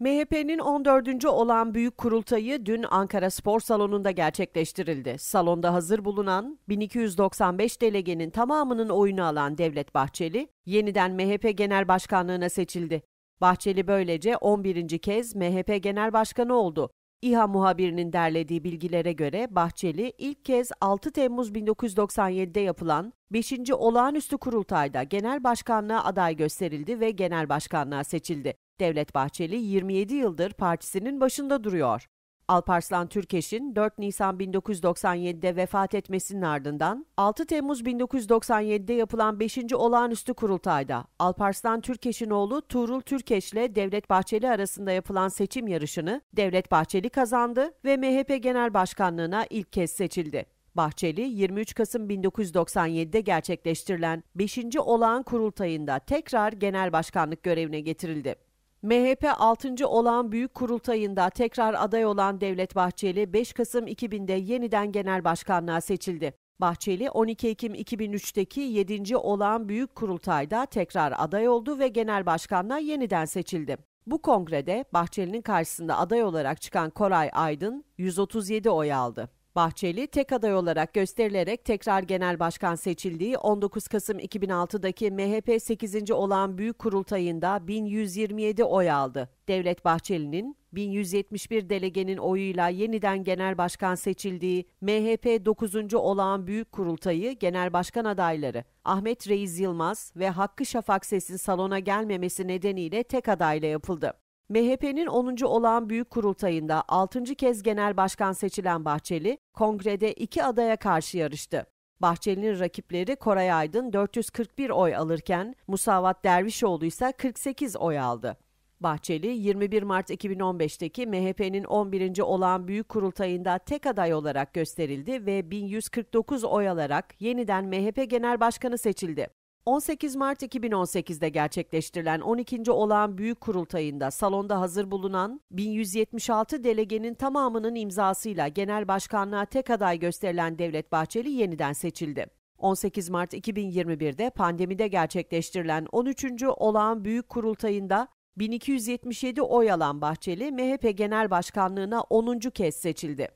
MHP'nin 14. olan büyük kurultayı dün Ankara Spor Salonu'nda gerçekleştirildi. Salonda hazır bulunan 1295 delegenin tamamının oyunu alan Devlet Bahçeli, yeniden MHP Genel Başkanlığına seçildi. Bahçeli böylece 11. kez MHP Genel Başkanı oldu. İHA muhabirinin derlediği bilgilere göre Bahçeli ilk kez 6 Temmuz 1997'de yapılan 5. Olağanüstü Kurultay'da genel başkanlığa aday gösterildi ve genel başkanlığa seçildi. Devlet Bahçeli 27 yıldır partisinin başında duruyor. Alparslan Türkeş'in 4 Nisan 1997'de vefat etmesinin ardından 6 Temmuz 1997'de yapılan 5. olağanüstü kurultayda Alparslan Türkeş'in oğlu Tuğrul Türkeş ile Devlet Bahçeli arasında yapılan seçim yarışını Devlet Bahçeli kazandı ve MHP Genel Başkanlığına ilk kez seçildi. Bahçeli 23 Kasım 1997'de gerçekleştirilen 5. olağan kurultayında tekrar genel başkanlık görevine getirildi. MHP 6. olan büyük kurultayında tekrar aday olan Devlet Bahçeli 5 Kasım 2000'de yeniden genel başkanlığa seçildi. Bahçeli 12 Ekim 2003'teki 7. olan büyük kurultayda tekrar aday oldu ve genel başkanlığa yeniden seçildi. Bu kongrede Bahçeli'nin karşısında aday olarak çıkan Koray Aydın 137 oy aldı. Bahçeli tek aday olarak gösterilerek tekrar genel başkan seçildiği 19 Kasım 2006'daki MHP 8. olan büyük kurultayında 1127 oy aldı. Devlet Bahçeli'nin 1171 delegenin oyuyla yeniden genel başkan seçildiği MHP 9. olağan büyük kurultayı genel başkan adayları Ahmet Reis Yılmaz ve Hakkı Şafak Ses'in salona gelmemesi nedeniyle tek adayla yapıldı. MHP'nin 10. olağan büyük kurultayında 6. kez genel başkan seçilen Bahçeli, kongrede iki adaya karşı yarıştı. Bahçeli'nin rakipleri Koray Aydın 441 oy alırken Musavat Dervişoğlu ise 48 oy aldı. Bahçeli 21 Mart 2015'teki MHP'nin 11. olağan büyük kurultayında tek aday olarak gösterildi ve 1149 oy alarak yeniden MHP Genel Başkanı seçildi. 18 Mart 2018'de gerçekleştirilen 12. olağan büyük kurultayında salonda hazır bulunan 1176 delegenin tamamının imzasıyla genel başkanlığa tek aday gösterilen Devlet Bahçeli yeniden seçildi. 18 Mart 2021'de pandemide gerçekleştirilen 13. olağan büyük kurultayında 1277 oy alan Bahçeli MHP Genel Başkanlığına 10. kez seçildi.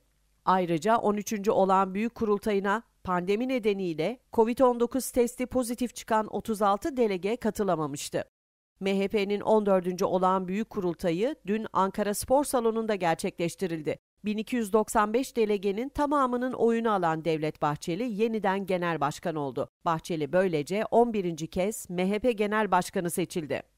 Ayrıca 13. olağan büyük kurultayına pandemi nedeniyle COVID-19 testi pozitif çıkan 36 delege katılamamıştı. MHP'nin 14. olağan büyük kurultayı dün Ankara Spor Salonu'nda gerçekleştirildi. 1295 delegenin tamamının oyunu alan Devlet Bahçeli yeniden genel başkan oldu. Bahçeli böylece 11. kez MHP genel başkanı seçildi.